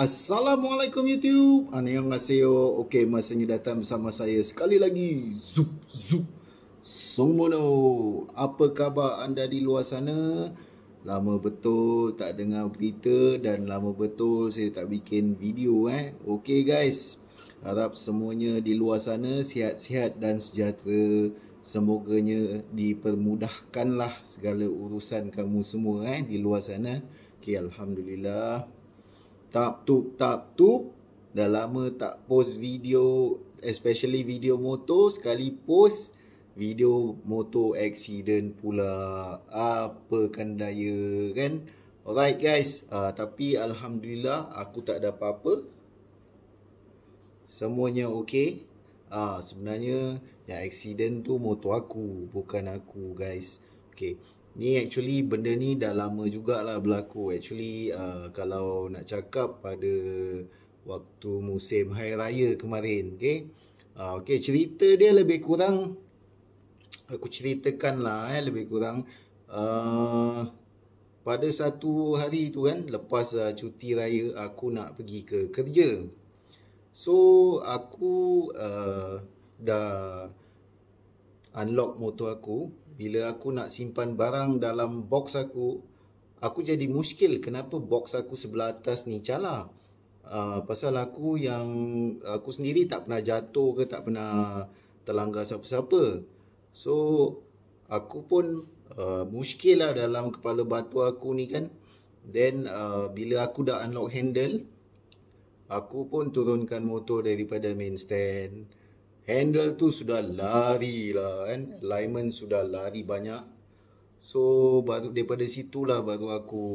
Assalamualaikum YouTube. Ana yang ngaseo. Okey, masanya datang bersama saya sekali lagi. Zup zup. Songmono. Apa khabar anda di luar sana? Lama betul tak dengar berita dan lama betul saya tak bikin video eh. Okey guys. Harap semuanya di luar sana sihat-sihat dan sejahtera. Semoganya dipermudahkanlah segala urusan kamu semua eh di luar sana. Okey, alhamdulillah tap tup tap tup dah lama tak post video especially video motor sekali post video motor accident pula apa kan daya kan alright guys uh, tapi alhamdulillah aku tak ada apa-apa semuanya okey uh, ah, sebenarnya yang accident tu motor aku bukan aku guys Okay. Ni actually benda ni dah lama jugalah berlaku Actually uh, kalau nak cakap pada waktu musim Hari Raya kemarin Okay, uh, okay cerita dia lebih kurang Aku ceritakan lah eh, lebih kurang uh, Pada satu hari tu kan lepas uh, cuti raya aku nak pergi ke kerja So aku uh, dah unlock motor aku bila aku nak simpan barang dalam box aku aku jadi muskil kenapa box aku sebelah atas ni calar uh, pasal aku yang aku sendiri tak pernah jatuh ke tak pernah terlanggar siapa-siapa so aku pun uh, muskil lah dalam kepala batu aku ni kan then uh, bila aku dah unlock handle aku pun turunkan motor daripada main stand handle tu sudah lari lah kan lineman sudah lari banyak so baru daripada situlah baru aku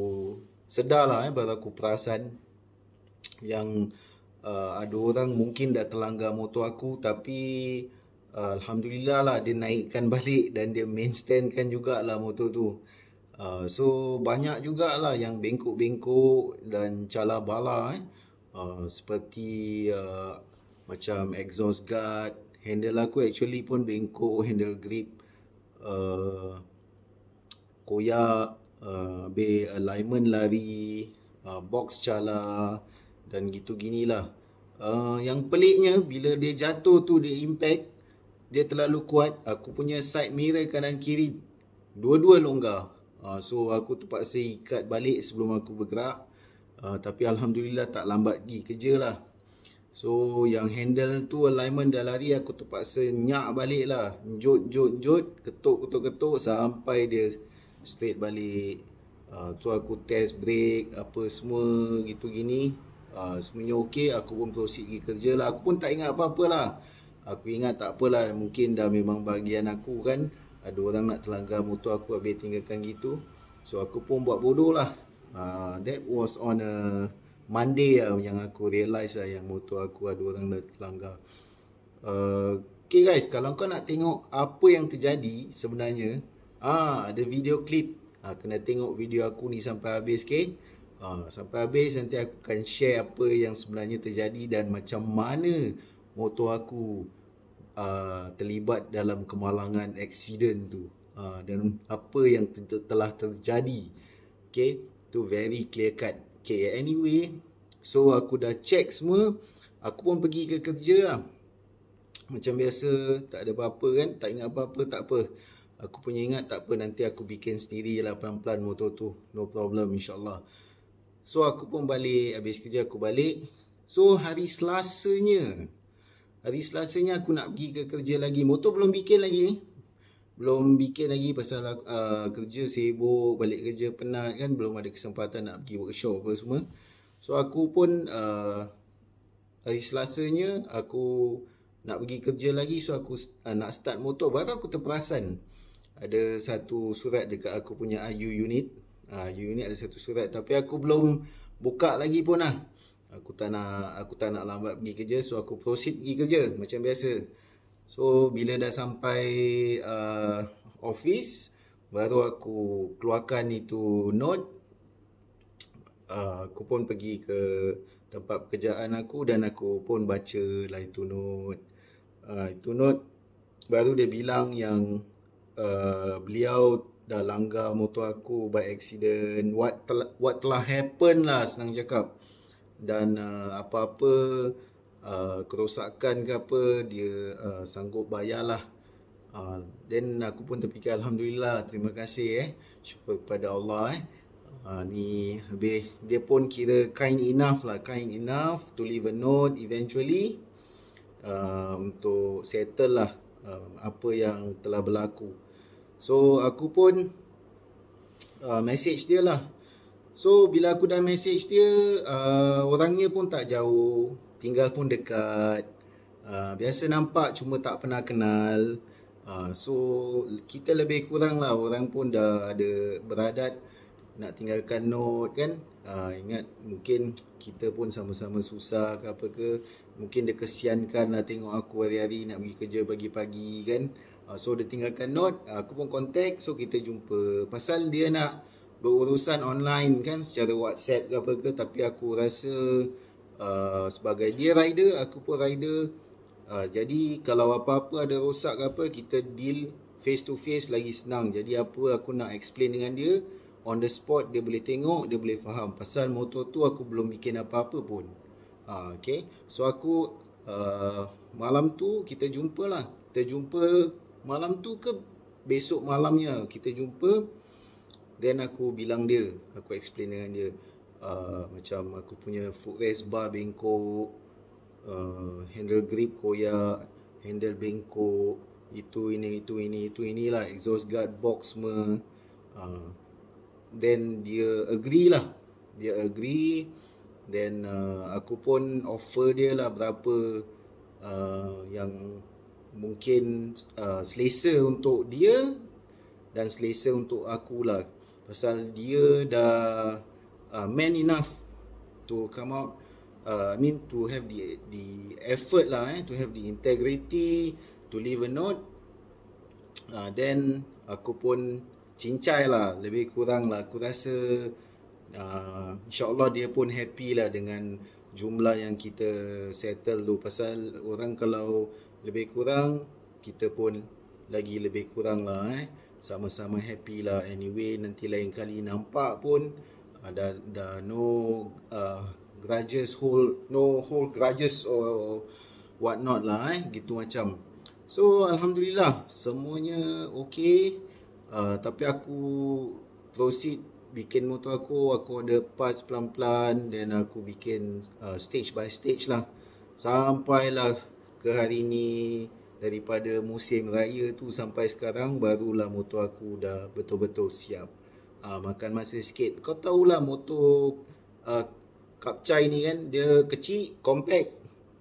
sedarlah eh baru aku perasan yang uh, ada orang mungkin dah terlanggar motor aku tapi uh, alhamdulillah lah dia naikkan balik dan dia maintainkan jugalah motor tu Uh, so banyak jugalah yang bengkok-bengkok dan cala bala eh. Uh, seperti uh, macam exhaust guard, handle aku actually pun bengkok handle grip uh, koyak uh, be alignment lari uh, box cala dan gitu ginilah uh, yang peliknya bila dia jatuh tu dia impact dia terlalu kuat aku punya side mirror kanan kiri dua-dua longgar uh, so aku terpaksa ikat balik sebelum aku bergerak uh, tapi alhamdulillah tak lambat pergi kerja lah So yang handle tu alignment dah lari aku terpaksa nyak balik lah jod jod jod, ketuk ketuk ketuk sampai dia straight balik uh, So aku test break, apa semua gitu gini uh, Semuanya okey aku pun proceed pergi kerja lah Aku pun tak ingat apa-apa lah Aku ingat tak apalah mungkin dah memang bagian aku kan Ada orang nak telanggar motor aku habis tinggalkan gitu So aku pun buat bodoh lah uh, That was on a Monday lah yang aku realise lah yang motor aku ada lah, orang langgar. Uh, okay guys, kalau kau nak tengok apa yang terjadi sebenarnya, ah ada video clip. Ah, kena tengok video aku ni sampai habis ke. Okay? Ah, sampai habis nanti aku akan share apa yang sebenarnya terjadi dan macam mana motor aku ah, terlibat dalam kemalangan aksiden tu. Ah, dan apa yang telah terjadi. Okay, tu very clear cut. Okay, anyway. So, aku dah check semua. Aku pun pergi ke kerja lah. Macam biasa, tak ada apa-apa kan. Tak ingat apa-apa, tak apa. Aku punya ingat, tak apa. Nanti aku bikin sendiri lah pelan-pelan motor tu. No problem, insyaAllah. So, aku pun balik. Habis kerja, aku balik. So, hari selasanya. Hari selasanya, aku nak pergi ke kerja lagi. Motor belum bikin lagi belum bikin lagi pasal uh, kerja sibuk, balik kerja penat kan, belum ada kesempatan nak pergi workshop apa semua. So aku pun uh, hari Selasanya aku nak pergi kerja lagi so aku uh, nak start motor. Baru aku terperasan ada satu surat dekat aku punya IU unit. IU uh, unit ada satu surat tapi aku belum buka lagi pun lah. Aku tak nak aku tak nak lambat pergi kerja so aku proceed pergi kerja macam biasa. So bila dah sampai uh, office baru aku keluarkan itu note uh, aku pun pergi ke tempat pekerjaan aku dan aku pun baca lah itu note uh, itu note baru dia bilang yang uh, beliau dah langgar motor aku by accident what tel- what telah happen lah senang cakap dan uh, apa-apa Uh, kerosakan ke apa dia uh, sanggup bayarlah uh, then aku pun terfikir alhamdulillah terima kasih eh syukur kepada Allah eh uh, ni habis dia pun kira kind enough lah kind enough to leave a note eventually uh, untuk settle lah uh, apa yang telah berlaku so aku pun uh, message dia lah So bila aku dah message dia uh, Orangnya pun tak jauh tinggal pun dekat uh, biasa nampak cuma tak pernah kenal uh, so kita lebih kurang lah orang pun dah ada beradat nak tinggalkan note kan uh, ingat mungkin kita pun sama-sama susah ke apa ke mungkin dia kesiankan lah tengok aku hari-hari nak pergi kerja pagi-pagi kan uh, so dia tinggalkan note uh, aku pun contact so kita jumpa pasal dia nak berurusan online kan secara whatsapp ke apa ke tapi aku rasa uh, uh, sebagai dia rider aku pun rider uh, jadi kalau apa-apa ada rosak ke apa kita deal face to face lagi senang jadi apa aku nak explain dengan dia on the spot dia boleh tengok dia boleh faham pasal motor tu aku belum bikin apa-apa pun uh, okay. so aku uh, malam tu kita jumpa lah. kita jumpa malam tu ke besok malamnya kita jumpa then aku bilang dia aku explain dengan dia Ah, macam aku punya footrest bar bengkok uh, handle grip koyak handle bengkok itu ini itu ini itu inilah exhaust guard box semua uh, then dia agree lah dia agree then uh, aku pun offer dia lah berapa uh, yang mungkin uh, selesa untuk dia dan selesa untuk aku lah pasal dia dah uh, man enough to come out uh, I mean to have the the effort lah eh, to have the integrity to leave a note uh, then aku pun cincai lah lebih kurang lah aku rasa uh, insyaAllah dia pun happy lah dengan jumlah yang kita settle tu pasal orang kalau lebih kurang kita pun lagi lebih kurang lah eh sama-sama happy lah anyway nanti lain kali nampak pun ada ah, uh, the, the no uh, grudges hold no hold grudges or what not lah eh gitu macam so alhamdulillah semuanya okey uh, ah, tapi aku proceed bikin motor aku aku ada parts pelan-pelan then aku bikin uh, stage by stage lah sampailah ke hari ni daripada musim raya tu sampai sekarang barulah motor aku dah betul-betul siap uh, makan masa sikit kau tahulah motor uh, kapcai ni kan dia kecil compact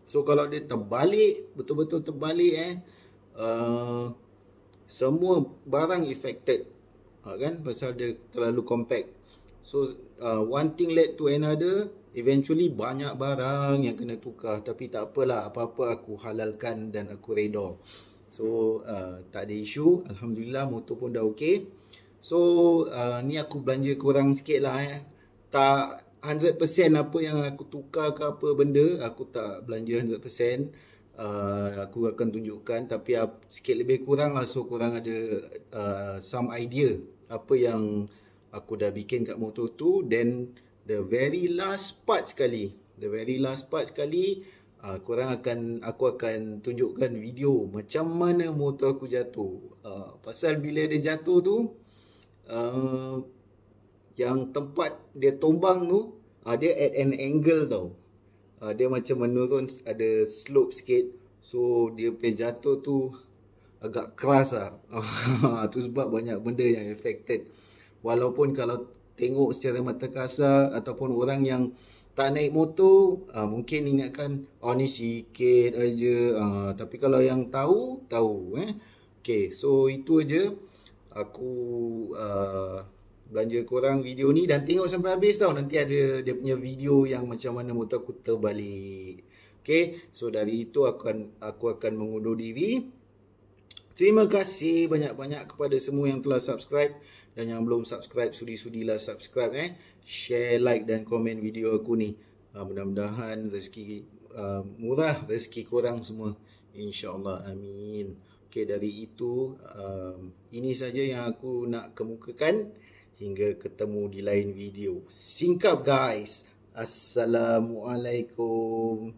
so kalau dia terbalik betul-betul terbalik eh uh, semua barang affected uh, kan pasal dia terlalu compact so uh, one thing led to another eventually banyak barang yang kena tukar tapi tak apalah apa-apa aku halalkan dan aku redor so uh, tak ada isu alhamdulillah motor pun dah okey So uh, ni aku belanja kurang sikit lah eh. Tak 100% apa yang aku tukar ke apa benda Aku tak belanja 100% uh, Aku akan tunjukkan Tapi uh, sikit lebih kurang lah So korang ada uh, some idea Apa yang aku dah bikin kat motor tu Then the very last part sekali The very last part sekali uh, Korang akan Aku akan tunjukkan video Macam mana motor aku jatuh uh, Pasal bila dia jatuh tu Ah, yang tempat dia tumbang tu uh, at an angle tau. Uh, dia macam menurun ada slope sikit. So dia pergi jatuh tu agak keras lah. tu sebab banyak benda yang affected. Walaupun kalau tengok secara mata kasar ataupun orang yang tak naik motor uh, mungkin ingatkan oh ni sikit aja uh, tapi kalau yang tahu tahu eh okey so itu aja aku uh, belanja korang video ni dan tengok sampai habis tau nanti ada dia punya video yang macam mana motor aku terbalik Okay, so dari itu aku akan, aku akan mengundur diri Terima kasih banyak-banyak kepada semua yang telah subscribe Dan yang belum subscribe, sudi-sudilah subscribe eh Share, like dan komen video aku ni uh, Mudah-mudahan rezeki uh, murah, rezeki korang semua InsyaAllah, amin Okey dari itu um, ini saja yang aku nak kemukakan hingga ketemu di lain video. Singkap guys. Assalamualaikum.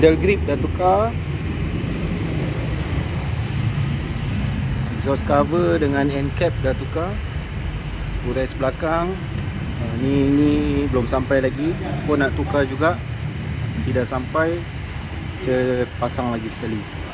handle grip dah tukar exhaust cover dengan end cap dah tukar kuras belakang uh, ha, ni ni belum sampai lagi pun nak tukar juga tidak sampai saya pasang lagi sekali